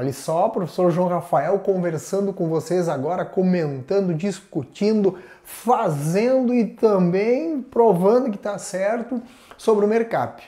Olha só, professor João Rafael conversando com vocês agora, comentando, discutindo, fazendo e também provando que está certo sobre o Mercap.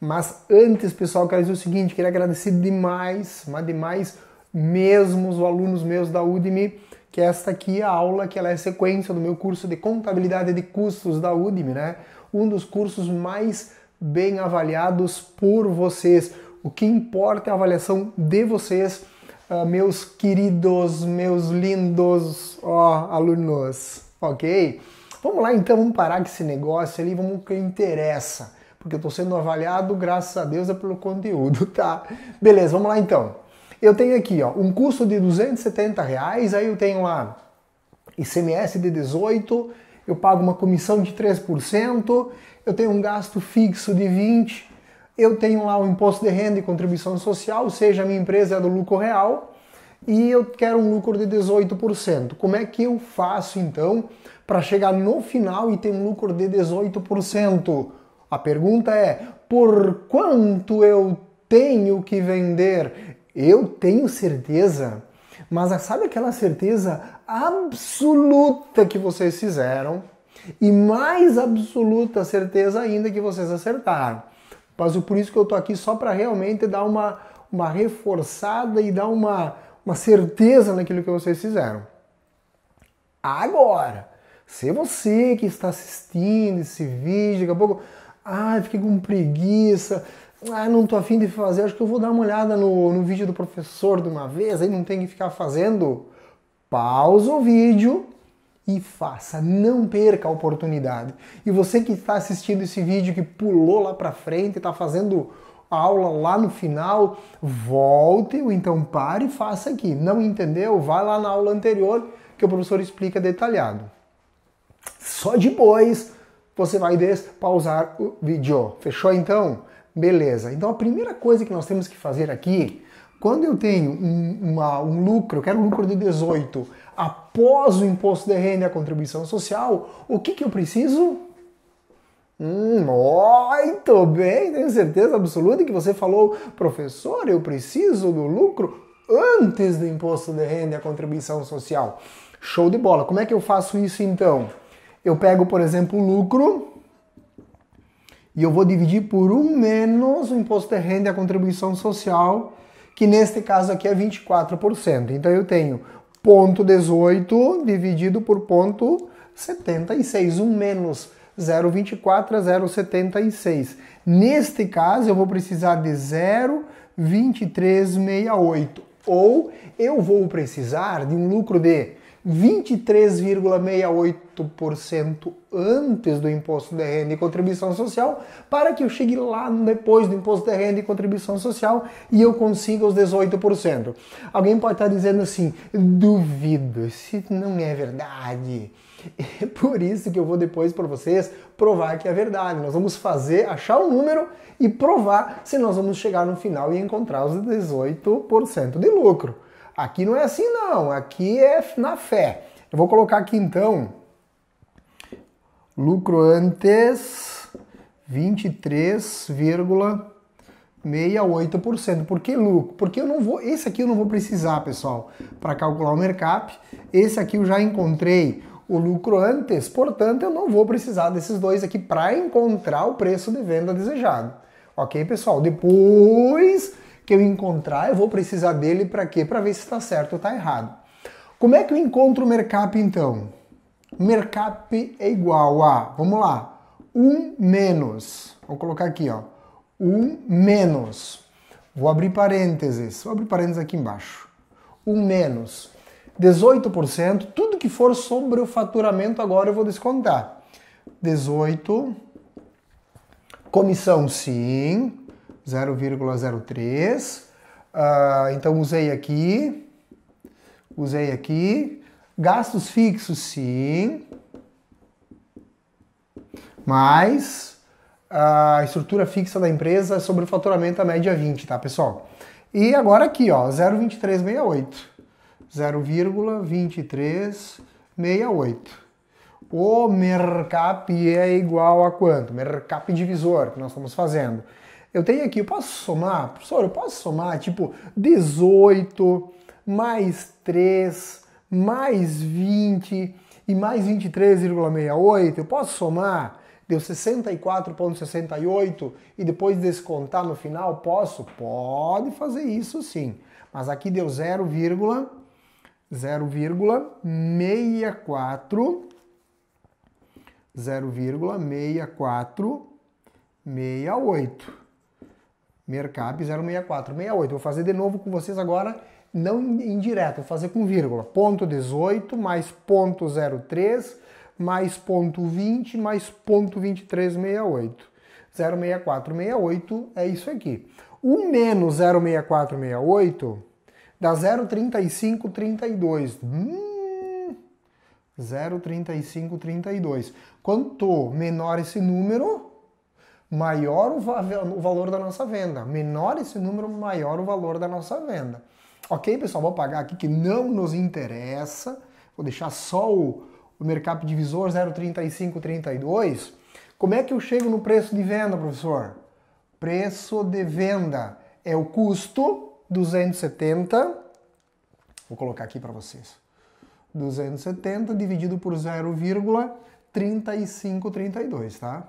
Mas antes, pessoal, quero dizer o seguinte, queria agradecer demais, mas demais mesmo os alunos meus da Udemy, que esta aqui é a aula que ela é sequência do meu curso de contabilidade de custos da Udemy, né? Um dos cursos mais bem avaliados por vocês o que importa é a avaliação de vocês, ah, meus queridos, meus lindos alunos, ok? Vamos lá então, vamos parar com esse negócio ali, vamos que interessa, porque eu estou sendo avaliado, graças a Deus, é pelo conteúdo, tá? Beleza, vamos lá então. Eu tenho aqui ó, um custo de 270 reais, aí eu tenho lá ICMS de 18, eu pago uma comissão de 3%, eu tenho um gasto fixo de 20%, eu tenho lá o imposto de renda e contribuição social, ou seja, a minha empresa é do lucro real e eu quero um lucro de 18%. Como é que eu faço então para chegar no final e ter um lucro de 18%? A pergunta é: por quanto eu tenho que vender? Eu tenho certeza, mas sabe aquela certeza absoluta que vocês fizeram e mais absoluta certeza ainda que vocês acertaram. Mas por isso que eu estou aqui só para realmente dar uma, uma reforçada e dar uma, uma certeza naquilo que vocês fizeram. Agora, se você que está assistindo esse vídeo, daqui a pouco, ah, fiquei com preguiça, ah, não estou afim de fazer, acho que eu vou dar uma olhada no, no vídeo do professor de uma vez, aí não tem que ficar fazendo. Pausa o vídeo, e faça, não perca a oportunidade. E você que está assistindo esse vídeo que pulou lá para frente, está fazendo a aula lá no final, volte ou então pare e faça aqui. Não entendeu? Vai lá na aula anterior que o professor explica detalhado. Só depois você vai despausar o vídeo. Fechou então? Beleza. Então a primeira coisa que nós temos que fazer aqui, quando eu tenho um, uma, um lucro, eu quero um lucro de 18 após o imposto de renda e a contribuição social, o que, que eu preciso? Hum, muito bem, tenho certeza absoluta que você falou, professor, eu preciso do lucro antes do imposto de renda e a contribuição social. Show de bola. Como é que eu faço isso então? Eu pego, por exemplo, o lucro e eu vou dividir por um menos o imposto de renda e a contribuição social, que neste caso aqui é 24%. Então eu tenho ponto 18 dividido por ponto 76, um menos 0,24 a 0,76. Neste caso, eu vou precisar de 0,2368. Ou eu vou precisar de um lucro de 23,68% antes do imposto de renda e contribuição social, para que eu chegue lá depois do imposto de renda e contribuição social e eu consiga os 18%. Alguém pode estar dizendo assim: duvido, isso não é verdade. É por isso que eu vou depois para vocês provar que é verdade. Nós vamos fazer, achar o um número e provar se nós vamos chegar no final e encontrar os 18% de lucro. Aqui não é assim, não. Aqui é na fé. Eu vou colocar aqui então. Lucro antes 23,68%. Por que lucro? Porque eu não vou. Esse aqui eu não vou precisar, pessoal, para calcular o mercap. Esse aqui eu já encontrei o lucro antes, portanto, eu não vou precisar desses dois aqui para encontrar o preço de venda desejado. Ok, pessoal? Depois que eu encontrar, eu vou precisar dele para quê? Para ver se está certo ou está errado. Como é que eu encontro o mercap então? Mercap é igual a, vamos lá, 1 um menos, vou colocar aqui, ó, 1 um menos, vou abrir parênteses, vou abrir parênteses aqui embaixo, 1 um menos 18%, tudo que for sobre o faturamento agora eu vou descontar. 18, comissão sim, 0,03. Uh, ah, então usei aqui, usei aqui. Gastos fixos, sim. Mas ah, a estrutura fixa da empresa é sobre o faturamento a média 20, tá, pessoal? E agora aqui, ó, 0,2368. 0,2368. O mercap é igual a quanto? Mercap divisor que nós estamos fazendo. Eu tenho aqui, eu posso somar? Professor, eu posso somar tipo 18 mais 3 mais 20 e mais 23,68? Eu posso somar? Deu 64,68 e depois descontar no final? Posso? Pode fazer isso sim. Mas aqui deu 0,64 0,6468. Mercap 06468. Vou fazer de novo com vocês agora, não indireto, vou fazer com vírgula. Ponto 18 mais ponto 03 mais ponto 20 mais ponto 2368. 06468 é isso aqui. O menos 06468 dá 03532. Hum, 03532. Quanto menor esse número, maior o, valor da nossa venda. Menor esse número, maior o valor da nossa venda. Ok, pessoal? Vou apagar aqui que não nos interessa. Vou deixar só o, o mercado divisor 03532. Como é que eu chego no preço de venda, professor? Preço de venda é o custo 270. Vou colocar aqui para vocês. 270 dividido por 0,3532, tá?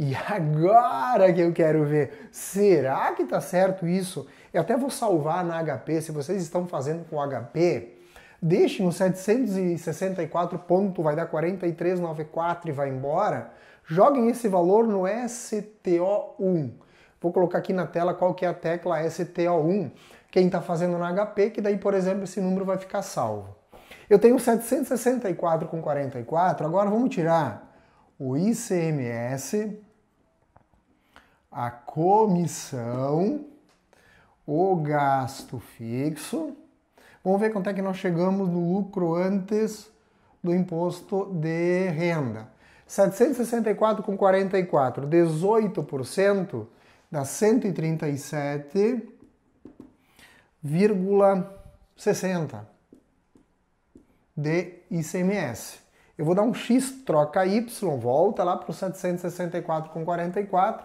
E agora que eu quero ver, será que tá certo isso? Eu até vou salvar na HP, se vocês estão fazendo com HP, deixe no 764 ponto, vai dar 4394 e vai embora. Joguem esse valor no STO1. Vou colocar aqui na tela qual que é a tecla STO1. Quem está fazendo na HP, que daí, por exemplo, esse número vai ficar salvo. Eu tenho 764 com 44, agora vamos tirar o ICMS, a comissão, o gasto fixo. Vamos ver quanto é que nós chegamos no lucro antes do imposto de renda. 764,44, 18% dá 137,60 de ICMS. Eu vou dar um X, troca Y, volta lá para o 764,44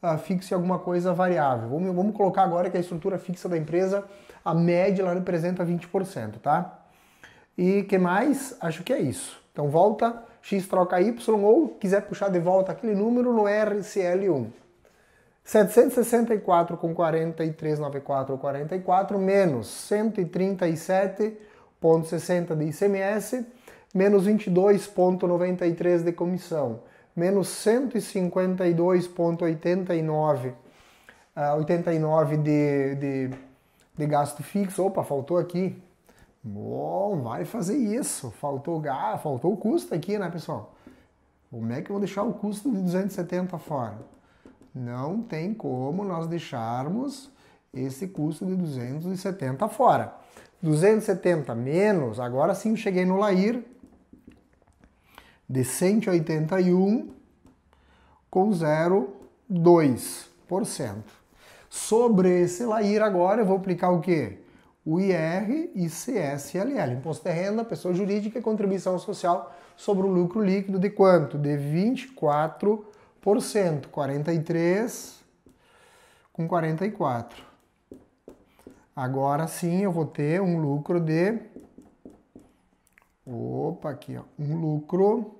uh, ah, fixa e alguma coisa variável. Vamos, vamos colocar agora que a estrutura fixa da empresa, a média, ela representa 20%, tá? E que mais? Acho que é isso. Então volta, x troca y, ou quiser puxar de volta aquele número no RCL1. 764 com 4394 ou 44 menos 137,60 de ICMS menos 22,93 de comissão menos 152,89 89 ah, de, de, de gasto fixo. Opa, faltou aqui. Bom, vai fazer isso. Faltou gasto, faltou o custo aqui, né, pessoal? Como é que eu vou deixar o custo de 270 fora? Não tem como nós deixarmos esse custo de 270 fora. 270 menos, agora sim cheguei no Lair, de 181 com 0,2%. Sobre esse LAIR agora eu vou aplicar o quê? O IR e CSLL, Imposto de Renda, Pessoa Jurídica e Contribuição Social sobre o lucro líquido de quanto? De 24%, 43 com 44. Agora sim eu vou ter um lucro de Opa, aqui ó, um lucro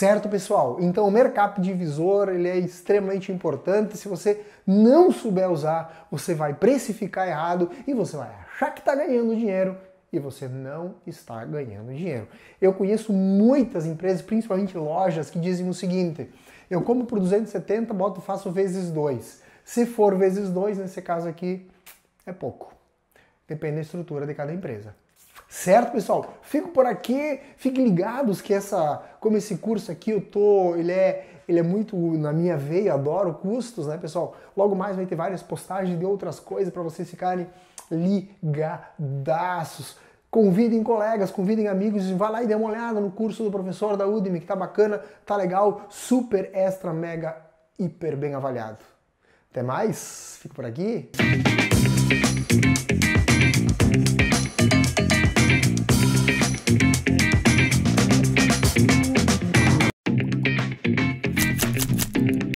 Certo, pessoal? Então o mercap divisor ele é extremamente importante. Se você não souber usar, você vai precificar errado e você vai achar que está ganhando dinheiro e você não está ganhando dinheiro. Eu conheço muitas empresas, principalmente lojas, que dizem o seguinte: eu como por 270, boto, faço vezes 2. Se for vezes 2, nesse caso aqui, é pouco. Depende da estrutura de cada empresa. Certo, pessoal? Fico por aqui. Fiquem ligados que essa, como esse curso aqui eu tô, ele é, ele é muito na minha veia, adoro custos, né, pessoal? Logo mais vai ter várias postagens de outras coisas para vocês ficarem ligadaços. Convidem colegas, convidem amigos, vai lá e dê uma olhada no curso do professor da Udemy, que tá bacana, tá legal, super extra mega hiper bem avaliado. Até mais, fico por aqui.